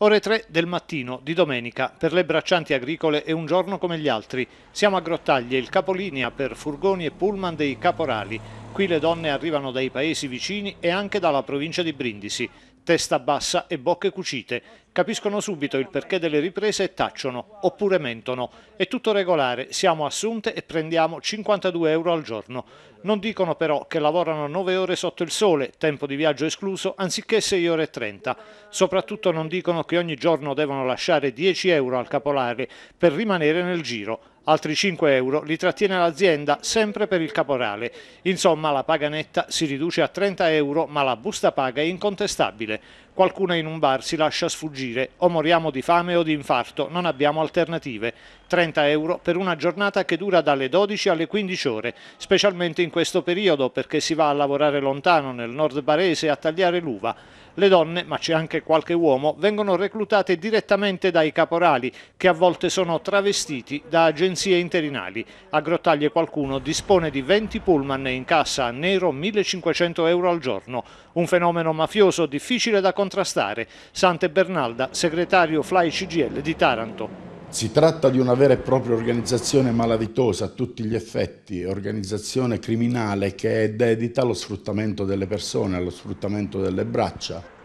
Ore 3 del mattino di domenica per le braccianti agricole è un giorno come gli altri. Siamo a Grottaglie, il capolinea per furgoni e pullman dei caporali. Qui le donne arrivano dai paesi vicini e anche dalla provincia di Brindisi testa bassa e bocche cucite. Capiscono subito il perché delle riprese e tacciono, oppure mentono. È tutto regolare, siamo assunte e prendiamo 52 euro al giorno. Non dicono però che lavorano 9 ore sotto il sole, tempo di viaggio escluso, anziché 6 ore e 30. Soprattutto non dicono che ogni giorno devono lasciare 10 euro al capolare per rimanere nel giro altri 5 euro li trattiene l'azienda sempre per il caporale. Insomma la paga netta si riduce a 30 euro ma la busta paga è incontestabile. Qualcuno in un bar si lascia sfuggire o moriamo di fame o di infarto, non abbiamo alternative. 30 euro per una giornata che dura dalle 12 alle 15 ore, specialmente in questo periodo perché si va a lavorare lontano nel nord barese a tagliare l'uva. Le donne, ma c'è anche qualche uomo, vengono reclutate direttamente dai caporali, che a volte sono travestiti da agenzie interinali. A Grottaglie qualcuno dispone di 20 pullman e cassa a nero 1500 euro al giorno. Un fenomeno mafioso difficile da contrastare. Sante Bernalda, segretario Fly CGL di Taranto. Si tratta di una vera e propria organizzazione malavitosa a tutti gli effetti, organizzazione criminale che è dedita allo sfruttamento delle persone, allo sfruttamento delle braccia,